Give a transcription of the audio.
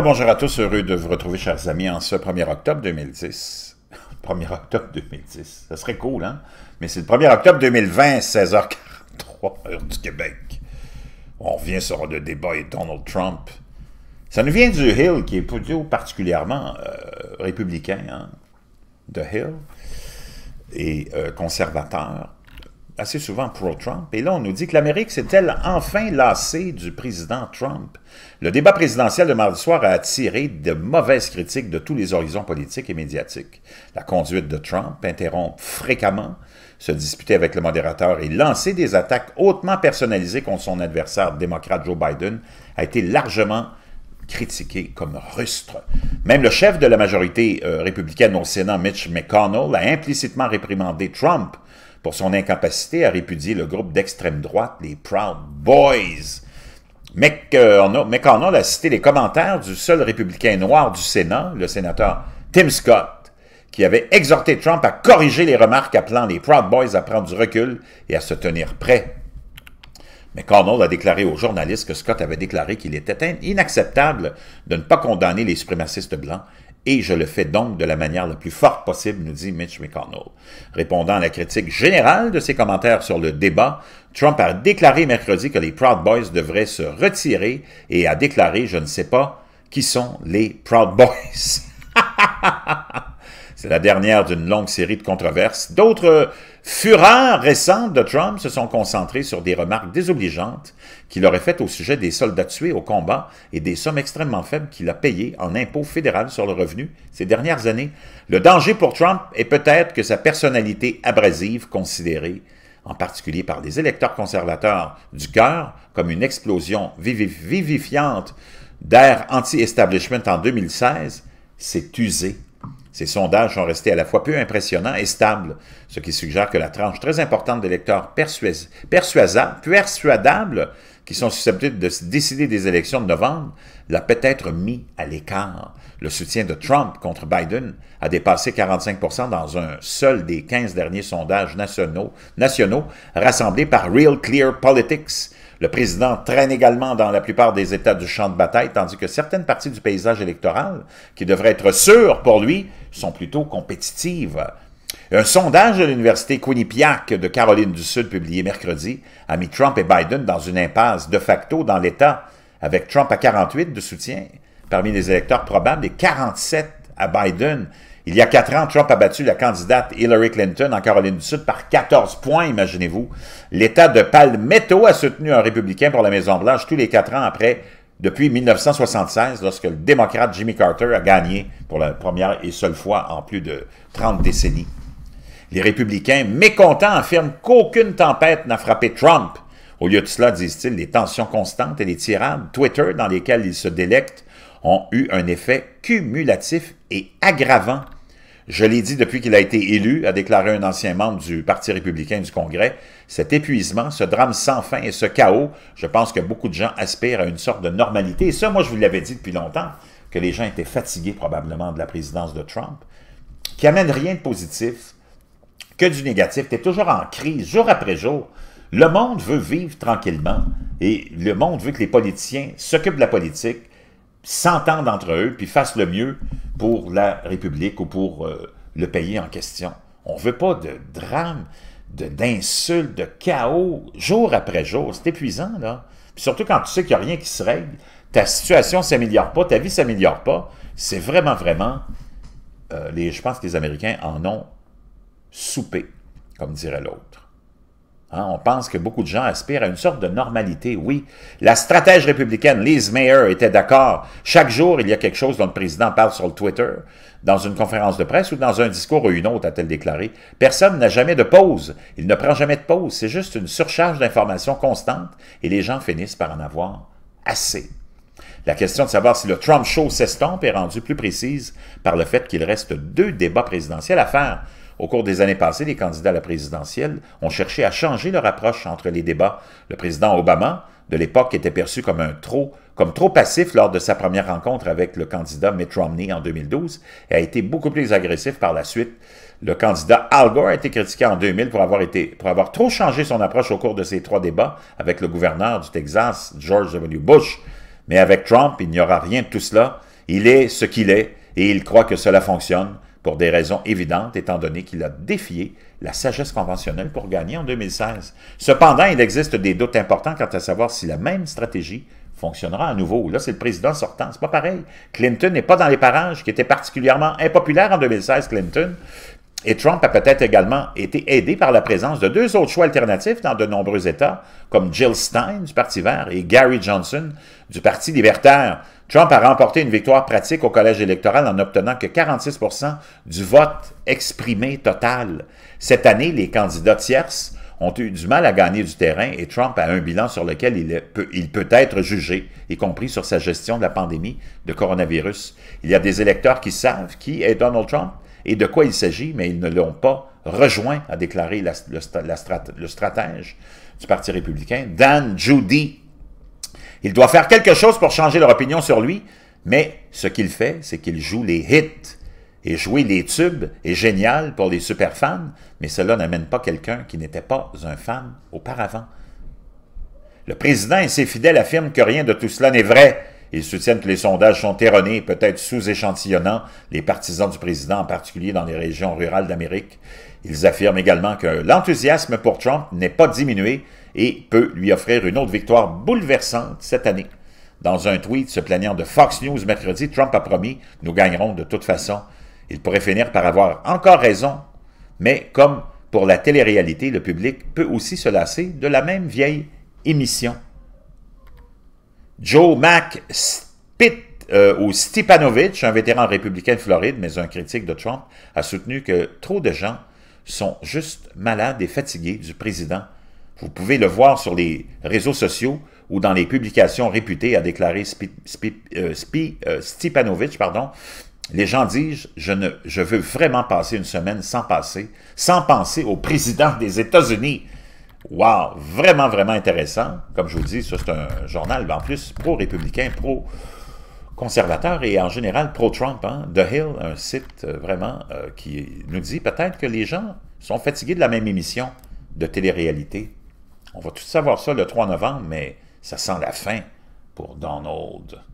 bonjour à tous, heureux de vous retrouver, chers amis, en ce 1er octobre 2010. 1er octobre 2010, ça serait cool, hein? Mais c'est le 1er octobre 2020, 16h43, heure du Québec. On revient sur le débat et Donald Trump. Ça nous vient du Hill, qui est plutôt particulièrement euh, républicain, hein? De Hill, et euh, conservateur assez souvent pro-Trump. Et là, on nous dit que l'Amérique s'est-elle enfin lassée du président Trump? Le débat présidentiel de mardi soir a attiré de mauvaises critiques de tous les horizons politiques et médiatiques. La conduite de Trump interrompt fréquemment, se disputer avec le modérateur et lancer des attaques hautement personnalisées contre son adversaire démocrate Joe Biden a été largement critiqué comme rustre. Même le chef de la majorité euh, républicaine au Sénat, Mitch McConnell, a implicitement réprimandé Trump pour son incapacité à répudier le groupe d'extrême droite, les Proud Boys. McConnell a cité les commentaires du seul républicain noir du Sénat, le sénateur Tim Scott, qui avait exhorté Trump à corriger les remarques appelant les Proud Boys à prendre du recul et à se tenir prêts. McConnell a déclaré aux journalistes que Scott avait déclaré qu'il était inacceptable de ne pas condamner les suprémacistes blancs et je le fais donc de la manière la plus forte possible, nous dit Mitch McConnell. Répondant à la critique générale de ses commentaires sur le débat, Trump a déclaré mercredi que les Proud Boys devraient se retirer et a déclaré, je ne sais pas, qui sont les Proud Boys. C'est la dernière d'une longue série de controverses. D'autres fureurs récentes de Trump se sont concentrées sur des remarques désobligeantes qu'il aurait faites au sujet des soldats tués au combat et des sommes extrêmement faibles qu'il a payées en impôts fédéral sur le revenu ces dernières années. Le danger pour Trump est peut-être que sa personnalité abrasive considérée en particulier par des électeurs conservateurs du cœur, comme une explosion vivifiante d'air anti-establishment en 2016, s'est usée ces sondages sont restés à la fois peu impressionnants et stables, ce qui suggère que la tranche très importante d'électeurs persuadables qui sont susceptibles de décider des élections de novembre l'a peut-être mis à l'écart. Le soutien de Trump contre Biden a dépassé 45 dans un seul des 15 derniers sondages nationaux, nationaux rassemblés par Real Clear Politics, le président traîne également dans la plupart des États du champ de bataille, tandis que certaines parties du paysage électoral, qui devraient être sûres pour lui, sont plutôt compétitives. Un sondage de l'Université Quinnipiac de Caroline du Sud, publié mercredi, a mis Trump et Biden dans une impasse de facto dans l'État, avec Trump à 48 de soutien parmi les électeurs probables et 47 à Biden, il y a quatre ans, Trump a battu la candidate Hillary Clinton en Caroline du Sud par 14 points, imaginez-vous. L'État de Palmetto a soutenu un républicain pour la Maison-Blanche tous les quatre ans après, depuis 1976, lorsque le démocrate Jimmy Carter a gagné pour la première et seule fois en plus de 30 décennies. Les républicains, mécontents, affirment qu'aucune tempête n'a frappé Trump. Au lieu de cela, disent-ils, les tensions constantes et les tirades Twitter dans lesquelles ils se délectent ont eu un effet cumulatif et aggravant. Je l'ai dit depuis qu'il a été élu, a déclaré un ancien membre du Parti républicain du Congrès, cet épuisement, ce drame sans fin et ce chaos, je pense que beaucoup de gens aspirent à une sorte de normalité. Et ça, moi, je vous l'avais dit depuis longtemps, que les gens étaient fatigués probablement de la présidence de Trump, qui amène rien de positif, que du négatif. Tu es toujours en crise, jour après jour. Le monde veut vivre tranquillement et le monde veut que les politiciens s'occupent de la politique, s'entendent entre eux, puis fassent le mieux pour la République ou pour euh, le pays en question. On ne veut pas de drame, d'insultes, de, chaos, jour après jour. C'est épuisant, là. surtout quand tu sais qu'il n'y a rien qui se règle, ta situation ne s'améliore pas, ta vie ne s'améliore pas. C'est vraiment, vraiment... Euh, les, je pense que les Américains en ont soupé, comme dirait l'autre. Hein, on pense que beaucoup de gens aspirent à une sorte de normalité, oui. La stratège républicaine Liz Mayer était d'accord. Chaque jour, il y a quelque chose dont le président parle sur le Twitter, dans une conférence de presse ou dans un discours ou une autre, a-t-elle déclaré. Personne n'a jamais de pause. Il ne prend jamais de pause. C'est juste une surcharge d'informations constante et les gens finissent par en avoir assez. La question de savoir si le Trump show s'estompe est rendue plus précise par le fait qu'il reste deux débats présidentiels à faire au cours des années passées, les candidats à la présidentielle ont cherché à changer leur approche entre les débats. Le président Obama, de l'époque, était perçu comme, un trop, comme trop passif lors de sa première rencontre avec le candidat Mitt Romney en 2012 et a été beaucoup plus agressif par la suite. Le candidat Al Gore a été critiqué en 2000 pour avoir, été, pour avoir trop changé son approche au cours de ses trois débats avec le gouverneur du Texas, George W. Bush. Mais avec Trump, il n'y aura rien de tout cela. Il est ce qu'il est et il croit que cela fonctionne pour des raisons évidentes, étant donné qu'il a défié la sagesse conventionnelle pour gagner en 2016. Cependant, il existe des doutes importants quant à savoir si la même stratégie fonctionnera à nouveau. Là, c'est le président sortant, c'est pas pareil. Clinton n'est pas dans les parages, qui était particulièrement impopulaire en 2016, Clinton, et Trump a peut-être également été aidé par la présence de deux autres choix alternatifs dans de nombreux États, comme Jill Stein du Parti vert et Gary Johnson du Parti libertaire. Trump a remporté une victoire pratique au collège électoral en n'obtenant que 46 du vote exprimé total. Cette année, les candidats tierces ont eu du mal à gagner du terrain et Trump a un bilan sur lequel il peut, il peut, être jugé, y compris sur sa gestion de la pandémie de coronavirus. Il y a des électeurs qui savent qui est Donald Trump et de quoi il s'agit, mais ils ne l'ont pas rejoint, a déclaré le, le stratège du Parti républicain, Dan Judy. Il doit faire quelque chose pour changer leur opinion sur lui, mais ce qu'il fait, c'est qu'il joue les hits. Et jouer les tubes est génial pour les super fans, mais cela n'amène pas quelqu'un qui n'était pas un fan auparavant. Le président et ses fidèles affirment que rien de tout cela n'est vrai. Ils soutiennent que les sondages sont erronés peut-être sous échantillonnant les partisans du président, en particulier dans les régions rurales d'Amérique. Ils affirment également que l'enthousiasme pour Trump n'est pas diminué et peut lui offrir une autre victoire bouleversante cette année. Dans un tweet se plaignant de Fox News mercredi, Trump a promis « Nous gagnerons de toute façon ». Il pourrait finir par avoir encore raison, mais comme pour la télé-réalité, le public peut aussi se lasser de la même vieille émission. Joe Mac Spitt, euh, ou Stepanovic, un vétéran républicain de Floride, mais un critique de Trump, a soutenu que trop de gens sont juste malades et fatigués du président. Vous pouvez le voir sur les réseaux sociaux ou dans les publications réputées, a déclaré euh, euh, Stepanovich, Pardon. Les gens disent je, ne, je veux vraiment passer une semaine sans passer, sans penser au président des États-Unis. Wow! Vraiment, vraiment intéressant. Comme je vous dis, ça, c'est un journal, ben, en plus, pro-républicain, pro-conservateur et en général pro-Trump. Hein? The Hill, un site euh, vraiment euh, qui nous dit peut-être que les gens sont fatigués de la même émission de télé-réalité. On va tout savoir ça le 3 novembre, mais ça sent la fin pour Donald.